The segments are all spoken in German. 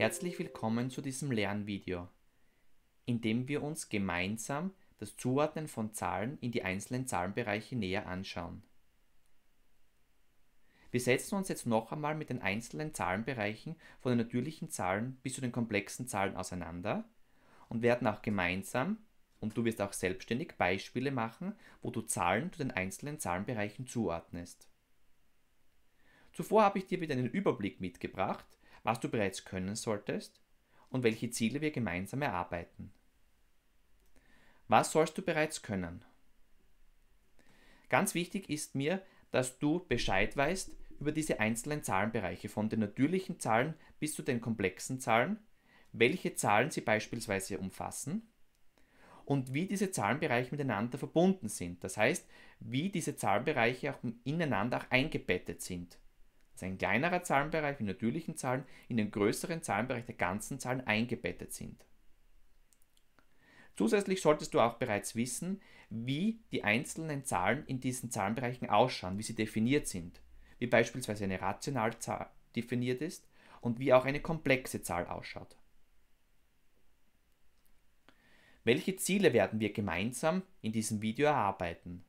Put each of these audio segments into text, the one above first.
Herzlich willkommen zu diesem Lernvideo, in dem wir uns gemeinsam das Zuordnen von Zahlen in die einzelnen Zahlenbereiche näher anschauen. Wir setzen uns jetzt noch einmal mit den einzelnen Zahlenbereichen von den natürlichen Zahlen bis zu den komplexen Zahlen auseinander und werden auch gemeinsam und du wirst auch selbstständig Beispiele machen, wo du Zahlen zu den einzelnen Zahlenbereichen zuordnest. Zuvor habe ich dir wieder einen Überblick mitgebracht, was du bereits können solltest und welche Ziele wir gemeinsam erarbeiten. Was sollst du bereits können? Ganz wichtig ist mir, dass du Bescheid weißt über diese einzelnen Zahlenbereiche, von den natürlichen Zahlen bis zu den komplexen Zahlen, welche Zahlen sie beispielsweise umfassen und wie diese Zahlenbereiche miteinander verbunden sind. Das heißt, wie diese Zahlenbereiche auch ineinander auch eingebettet sind dass ein kleinerer Zahlenbereich wie natürlichen Zahlen in den größeren Zahlenbereich der ganzen Zahlen eingebettet sind. Zusätzlich solltest du auch bereits wissen, wie die einzelnen Zahlen in diesen Zahlenbereichen ausschauen, wie sie definiert sind, wie beispielsweise eine Rationalzahl definiert ist und wie auch eine komplexe Zahl ausschaut. Welche Ziele werden wir gemeinsam in diesem Video erarbeiten?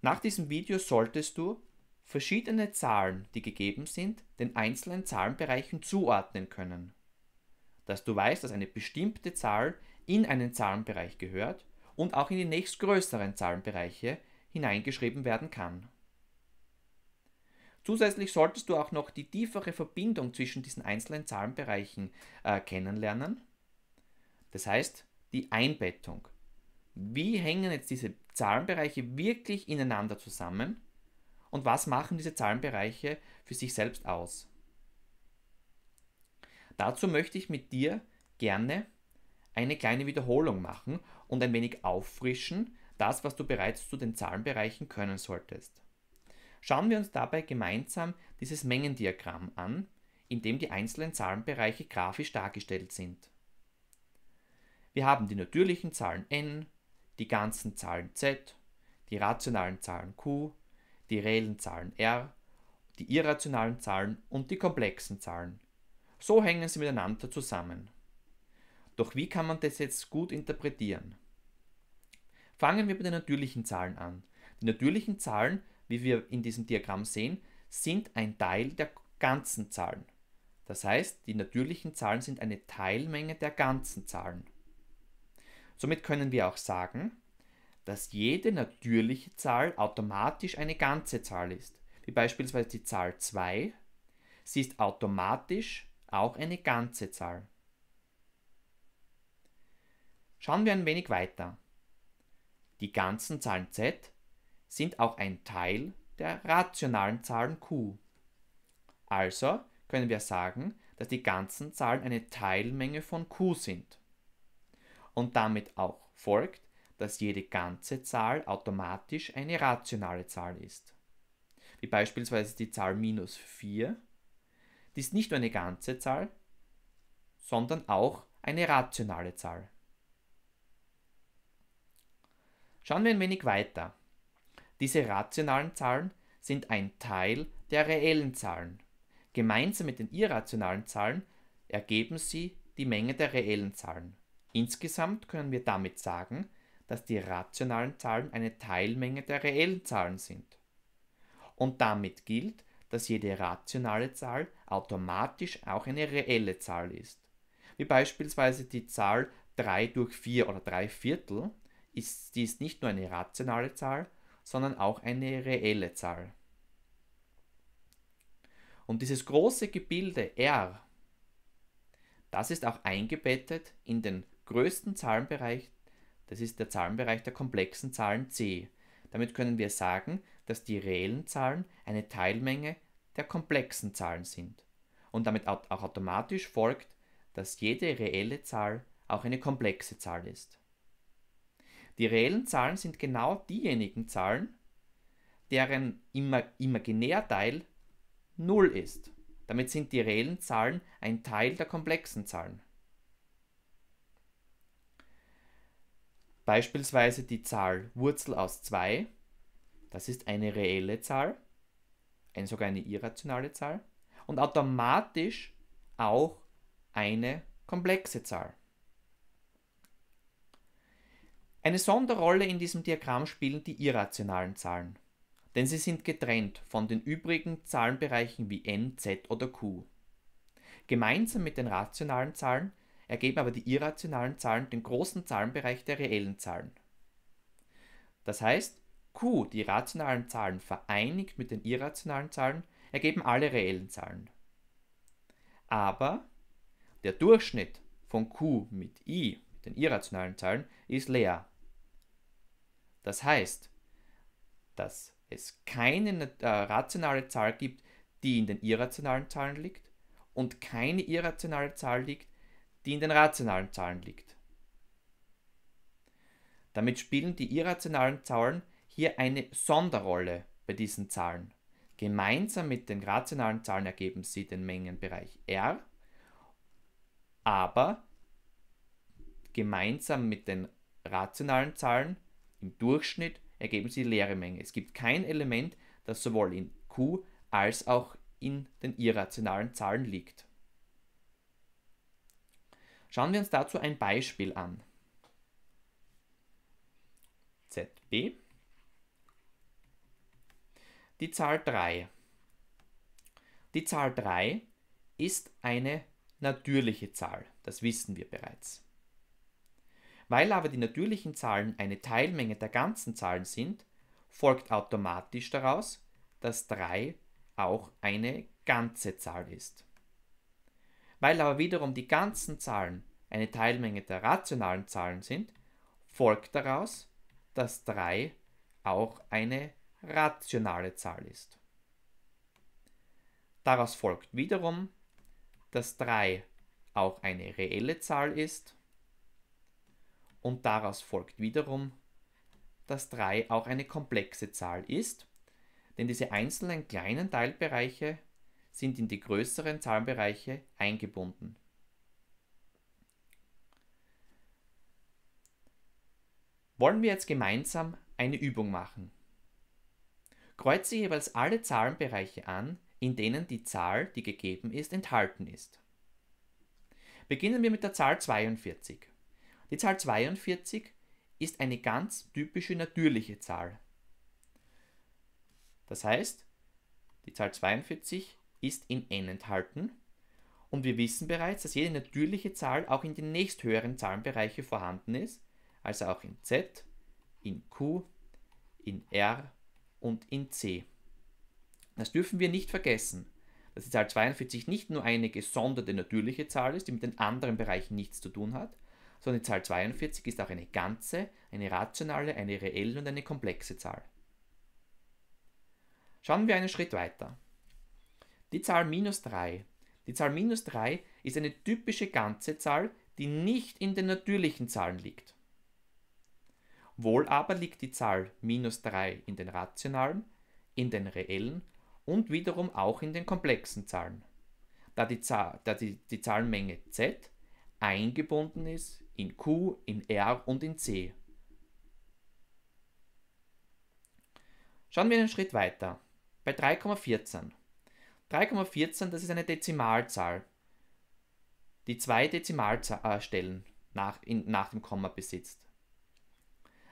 Nach diesem Video solltest du verschiedene Zahlen, die gegeben sind, den einzelnen Zahlenbereichen zuordnen können. Dass du weißt, dass eine bestimmte Zahl in einen Zahlenbereich gehört und auch in die nächstgrößeren Zahlenbereiche hineingeschrieben werden kann. Zusätzlich solltest du auch noch die tiefere Verbindung zwischen diesen einzelnen Zahlenbereichen äh, kennenlernen. Das heißt, die Einbettung. Wie hängen jetzt diese Zahlenbereiche wirklich ineinander zusammen? und was machen diese Zahlenbereiche für sich selbst aus. Dazu möchte ich mit dir gerne eine kleine Wiederholung machen und ein wenig auffrischen, das, was du bereits zu den Zahlenbereichen können solltest. Schauen wir uns dabei gemeinsam dieses Mengendiagramm an, in dem die einzelnen Zahlenbereiche grafisch dargestellt sind. Wir haben die natürlichen Zahlen n, die ganzen Zahlen z, die rationalen Zahlen q, die reellen Zahlen R, die irrationalen Zahlen und die komplexen Zahlen. So hängen sie miteinander zusammen. Doch wie kann man das jetzt gut interpretieren? Fangen wir mit den natürlichen Zahlen an. Die natürlichen Zahlen, wie wir in diesem Diagramm sehen, sind ein Teil der ganzen Zahlen. Das heißt, die natürlichen Zahlen sind eine Teilmenge der ganzen Zahlen. Somit können wir auch sagen, dass jede natürliche Zahl automatisch eine ganze Zahl ist, wie beispielsweise die Zahl 2. Sie ist automatisch auch eine ganze Zahl. Schauen wir ein wenig weiter. Die ganzen Zahlen z sind auch ein Teil der rationalen Zahlen q. Also können wir sagen, dass die ganzen Zahlen eine Teilmenge von q sind. Und damit auch folgt, dass jede ganze Zahl automatisch eine rationale Zahl ist. Wie beispielsweise die Zahl minus 4, die ist nicht nur eine ganze Zahl, sondern auch eine rationale Zahl. Schauen wir ein wenig weiter. Diese rationalen Zahlen sind ein Teil der reellen Zahlen. Gemeinsam mit den irrationalen Zahlen ergeben sie die Menge der reellen Zahlen. Insgesamt können wir damit sagen, dass die rationalen Zahlen eine Teilmenge der reellen Zahlen sind. Und damit gilt, dass jede rationale Zahl automatisch auch eine reelle Zahl ist. Wie beispielsweise die Zahl 3 durch 4 oder 3 Viertel, ist, dies nicht nur eine rationale Zahl, sondern auch eine reelle Zahl. Und dieses große Gebilde R, das ist auch eingebettet in den größten Zahlenbereich das ist der Zahlenbereich der komplexen Zahlen C. Damit können wir sagen, dass die reellen Zahlen eine Teilmenge der komplexen Zahlen sind. Und damit auch automatisch folgt, dass jede reelle Zahl auch eine komplexe Zahl ist. Die reellen Zahlen sind genau diejenigen Zahlen, deren Imaginärteil 0 ist. Damit sind die reellen Zahlen ein Teil der komplexen Zahlen. Beispielsweise die Zahl Wurzel aus 2, das ist eine reelle Zahl, eine, sogar eine irrationale Zahl und automatisch auch eine komplexe Zahl. Eine Sonderrolle in diesem Diagramm spielen die irrationalen Zahlen, denn sie sind getrennt von den übrigen Zahlenbereichen wie n, z oder q. Gemeinsam mit den rationalen Zahlen ergeben aber die irrationalen Zahlen den großen Zahlenbereich der reellen Zahlen. Das heißt, Q, die rationalen Zahlen vereinigt mit den irrationalen Zahlen, ergeben alle reellen Zahlen. Aber der Durchschnitt von Q mit I, mit den irrationalen Zahlen, ist leer. Das heißt, dass es keine äh, rationale Zahl gibt, die in den irrationalen Zahlen liegt und keine irrationale Zahl liegt, die in den rationalen Zahlen liegt. Damit spielen die irrationalen Zahlen hier eine Sonderrolle bei diesen Zahlen. Gemeinsam mit den rationalen Zahlen ergeben sie den Mengenbereich R, aber gemeinsam mit den rationalen Zahlen im Durchschnitt ergeben sie leere Menge. Es gibt kein Element, das sowohl in Q als auch in den irrationalen Zahlen liegt. Schauen wir uns dazu ein Beispiel an. ZB. Die Zahl 3. Die Zahl 3 ist eine natürliche Zahl, das wissen wir bereits. Weil aber die natürlichen Zahlen eine Teilmenge der ganzen Zahlen sind, folgt automatisch daraus, dass 3 auch eine ganze Zahl ist. Weil aber wiederum die ganzen Zahlen eine Teilmenge der rationalen Zahlen sind, folgt daraus, dass 3 auch eine rationale Zahl ist. Daraus folgt wiederum, dass 3 auch eine reelle Zahl ist. Und daraus folgt wiederum, dass 3 auch eine komplexe Zahl ist, denn diese einzelnen kleinen Teilbereiche sind in die größeren Zahlenbereiche eingebunden. Wollen wir jetzt gemeinsam eine Übung machen. Kreuze jeweils alle Zahlenbereiche an, in denen die Zahl, die gegeben ist, enthalten ist. Beginnen wir mit der Zahl 42. Die Zahl 42 ist eine ganz typische natürliche Zahl. Das heißt, die Zahl 42 ist in n enthalten und wir wissen bereits, dass jede natürliche Zahl auch in den nächsthöheren Zahlenbereiche vorhanden ist, also auch in z, in q, in r und in c. Das dürfen wir nicht vergessen, dass die Zahl 42 nicht nur eine gesonderte natürliche Zahl ist, die mit den anderen Bereichen nichts zu tun hat, sondern die Zahl 42 ist auch eine ganze, eine rationale, eine reelle und eine komplexe Zahl. Schauen wir einen Schritt weiter. Die Zahl minus 3. Die Zahl minus 3 ist eine typische ganze Zahl, die nicht in den natürlichen Zahlen liegt. Wohl aber liegt die Zahl minus 3 in den rationalen, in den reellen und wiederum auch in den komplexen Zahlen, da die, Zahl, da die, die Zahlenmenge z eingebunden ist in q, in r und in c. Schauen wir einen Schritt weiter. Bei 3,14. 3,14, das ist eine Dezimalzahl, die zwei Dezimalstellen äh, nach, in, nach dem Komma besitzt.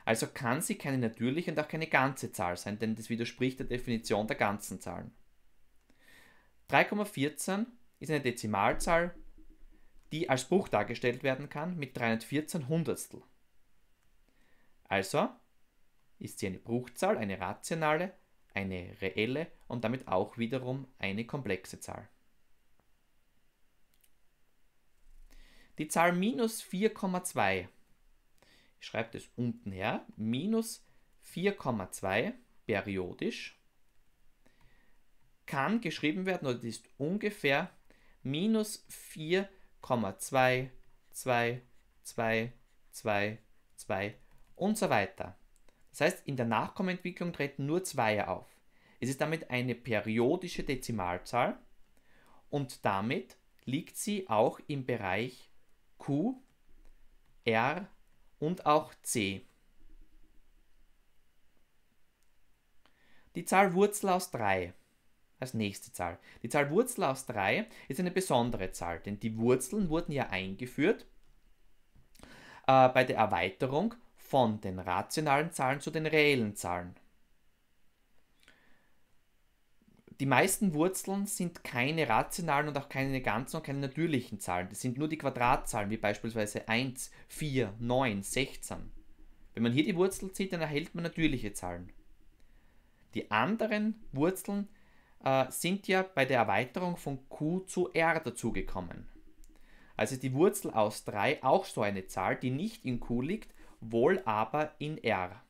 Also kann sie keine natürliche und auch keine ganze Zahl sein, denn das widerspricht der Definition der ganzen Zahlen. 3,14 ist eine Dezimalzahl, die als Bruch dargestellt werden kann mit 314 Hundertstel. Also ist sie eine Bruchzahl, eine rationale eine reelle und damit auch wiederum eine komplexe Zahl. Die Zahl minus 4,2, ich schreibe das unten her, minus 4,2 periodisch kann geschrieben werden oder das ist ungefähr minus 4,2, und so weiter. Das heißt, in der Nachkommentwicklung treten nur Zweier auf. Es ist damit eine periodische Dezimalzahl und damit liegt sie auch im Bereich Q, R und auch C. Die Zahl Wurzel aus 3 als nächste Zahl. Die Zahl Wurzel aus 3 ist eine besondere Zahl, denn die Wurzeln wurden ja eingeführt äh, bei der Erweiterung von den rationalen Zahlen zu den reellen Zahlen. Die meisten Wurzeln sind keine rationalen und auch keine ganzen und keine natürlichen Zahlen. Das sind nur die Quadratzahlen, wie beispielsweise 1, 4, 9, 16. Wenn man hier die Wurzel zieht, dann erhält man natürliche Zahlen. Die anderen Wurzeln äh, sind ja bei der Erweiterung von Q zu R dazugekommen. Also die Wurzel aus 3 auch so eine Zahl, die nicht in Q liegt, wohl aber in R.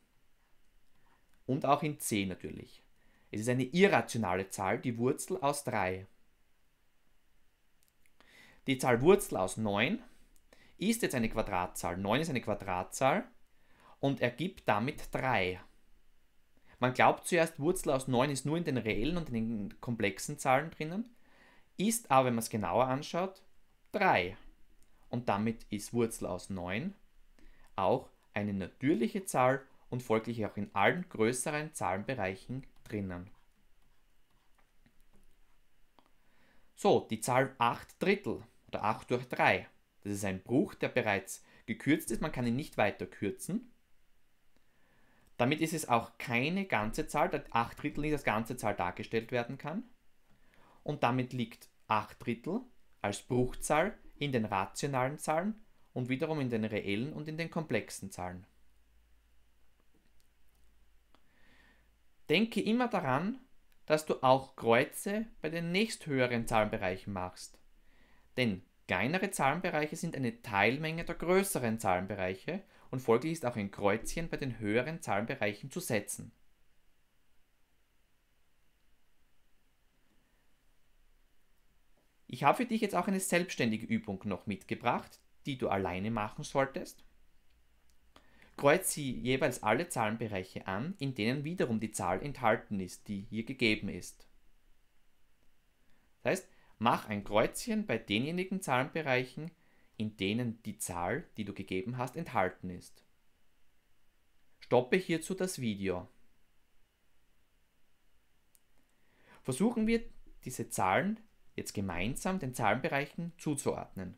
Und auch in C natürlich. Es ist eine irrationale Zahl, die Wurzel aus 3. Die Zahl Wurzel aus 9 ist jetzt eine Quadratzahl. 9 ist eine Quadratzahl und ergibt damit 3. Man glaubt zuerst, Wurzel aus 9 ist nur in den reellen und in den komplexen Zahlen drinnen, ist aber, wenn man es genauer anschaut, 3. Und damit ist Wurzel aus 9 auch 3 eine natürliche Zahl und folglich auch in allen größeren Zahlenbereichen drinnen. So, die Zahl 8 Drittel oder 8 durch 3. Das ist ein Bruch, der bereits gekürzt ist. Man kann ihn nicht weiter kürzen. Damit ist es auch keine ganze Zahl, da 8 Drittel nicht als ganze Zahl dargestellt werden kann. Und damit liegt 8 Drittel als Bruchzahl in den rationalen Zahlen und wiederum in den reellen und in den komplexen Zahlen. Denke immer daran, dass du auch Kreuze bei den nächsthöheren Zahlenbereichen machst. Denn kleinere Zahlenbereiche sind eine Teilmenge der größeren Zahlenbereiche und folglich ist auch ein Kreuzchen bei den höheren Zahlenbereichen zu setzen. Ich habe für dich jetzt auch eine selbstständige Übung noch mitgebracht, die du alleine machen solltest. Kreuz sie jeweils alle Zahlenbereiche an, in denen wiederum die Zahl enthalten ist, die hier gegeben ist. Das heißt, mach ein Kreuzchen bei denjenigen Zahlenbereichen, in denen die Zahl, die du gegeben hast, enthalten ist. Stoppe hierzu das Video. Versuchen wir, diese Zahlen jetzt gemeinsam den Zahlenbereichen zuzuordnen.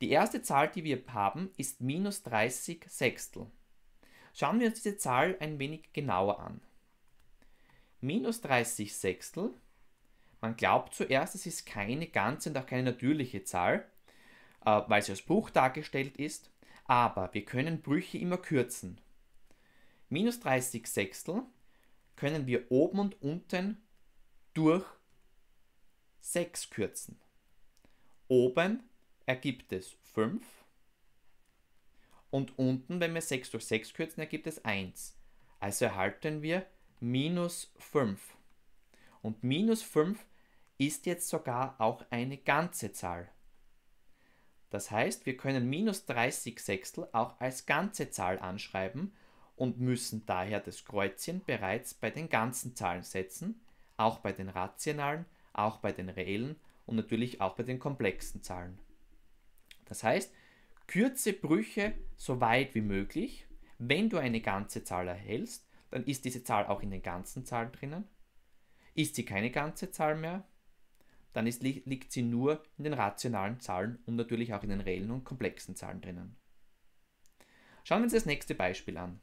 Die erste Zahl, die wir haben, ist minus 30 Sechstel. Schauen wir uns diese Zahl ein wenig genauer an. Minus 30 Sechstel, man glaubt zuerst, es ist keine ganze und auch keine natürliche Zahl, äh, weil sie als Bruch dargestellt ist, aber wir können Brüche immer kürzen. Minus 30 Sechstel können wir oben und unten durch 6 kürzen. Oben ergibt es 5. Und unten, wenn wir 6 durch 6 kürzen, ergibt es 1. Also erhalten wir minus 5. Und minus 5 ist jetzt sogar auch eine ganze Zahl. Das heißt, wir können minus 30 Sechstel auch als ganze Zahl anschreiben und müssen daher das Kreuzchen bereits bei den ganzen Zahlen setzen, auch bei den rationalen, auch bei den reellen und natürlich auch bei den komplexen Zahlen. Das heißt, kürze Brüche so weit wie möglich. Wenn du eine ganze Zahl erhältst, dann ist diese Zahl auch in den ganzen Zahlen drinnen. Ist sie keine ganze Zahl mehr, dann ist, liegt sie nur in den rationalen Zahlen und natürlich auch in den reellen und komplexen Zahlen drinnen. Schauen wir uns das nächste Beispiel an.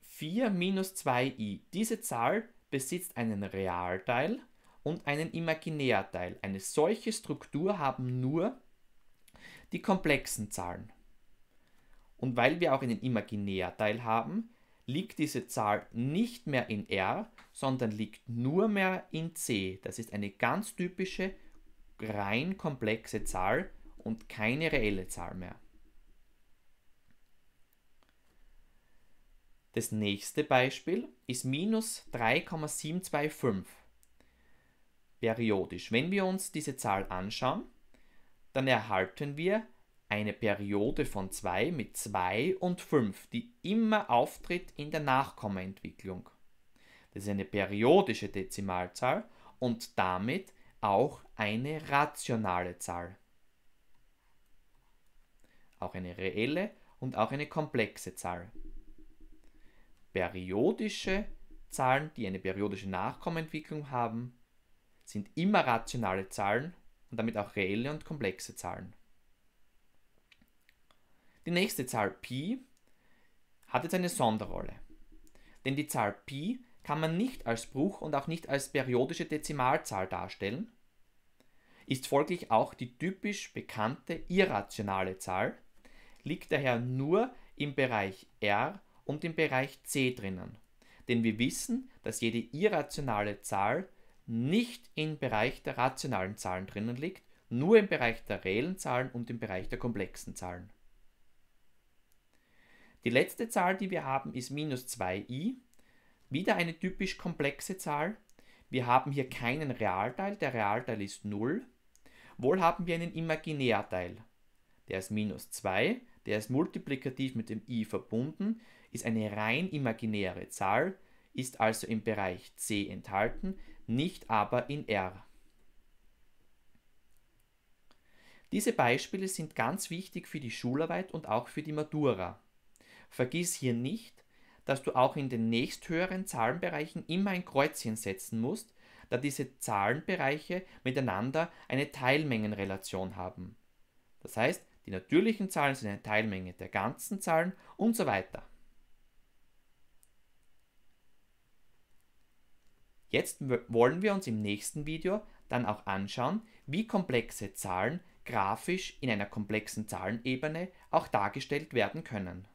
4 minus 2i. Diese Zahl besitzt einen Realteil und einen Imaginärteil. Eine solche Struktur haben nur die komplexen Zahlen. Und weil wir auch einen Imaginärteil haben, liegt diese Zahl nicht mehr in R, sondern liegt nur mehr in C. Das ist eine ganz typische, rein komplexe Zahl und keine reelle Zahl mehr. Das nächste Beispiel ist minus 3,725 periodisch. Wenn wir uns diese Zahl anschauen, dann erhalten wir eine Periode von 2 mit 2 und 5, die immer auftritt in der Nachkommaentwicklung. Das ist eine periodische Dezimalzahl und damit auch eine rationale Zahl. Auch eine reelle und auch eine komplexe Zahl. Periodische Zahlen, die eine periodische Nachkommentwicklung haben, sind immer rationale Zahlen und damit auch reelle und komplexe Zahlen. Die nächste Zahl Pi hat jetzt eine Sonderrolle. Denn die Zahl Pi kann man nicht als Bruch und auch nicht als periodische Dezimalzahl darstellen, ist folglich auch die typisch bekannte irrationale Zahl, liegt daher nur im Bereich R und im Bereich C drinnen. Denn wir wissen, dass jede irrationale Zahl nicht im Bereich der rationalen Zahlen drinnen liegt, nur im Bereich der reellen Zahlen und im Bereich der komplexen Zahlen. Die letzte Zahl, die wir haben, ist minus 2i. Wieder eine typisch komplexe Zahl. Wir haben hier keinen Realteil, der Realteil ist 0. Wohl haben wir einen Imaginärteil. Der ist minus 2, der ist multiplikativ mit dem i verbunden, ist eine rein imaginäre Zahl, ist also im Bereich c enthalten, nicht aber in R. Diese Beispiele sind ganz wichtig für die Schularbeit und auch für die Matura. Vergiss hier nicht, dass du auch in den nächsthöheren Zahlenbereichen immer ein Kreuzchen setzen musst, da diese Zahlenbereiche miteinander eine Teilmengenrelation haben. Das heißt, die natürlichen Zahlen sind eine Teilmenge der ganzen Zahlen und so weiter. Jetzt wollen wir uns im nächsten Video dann auch anschauen, wie komplexe Zahlen grafisch in einer komplexen Zahlenebene auch dargestellt werden können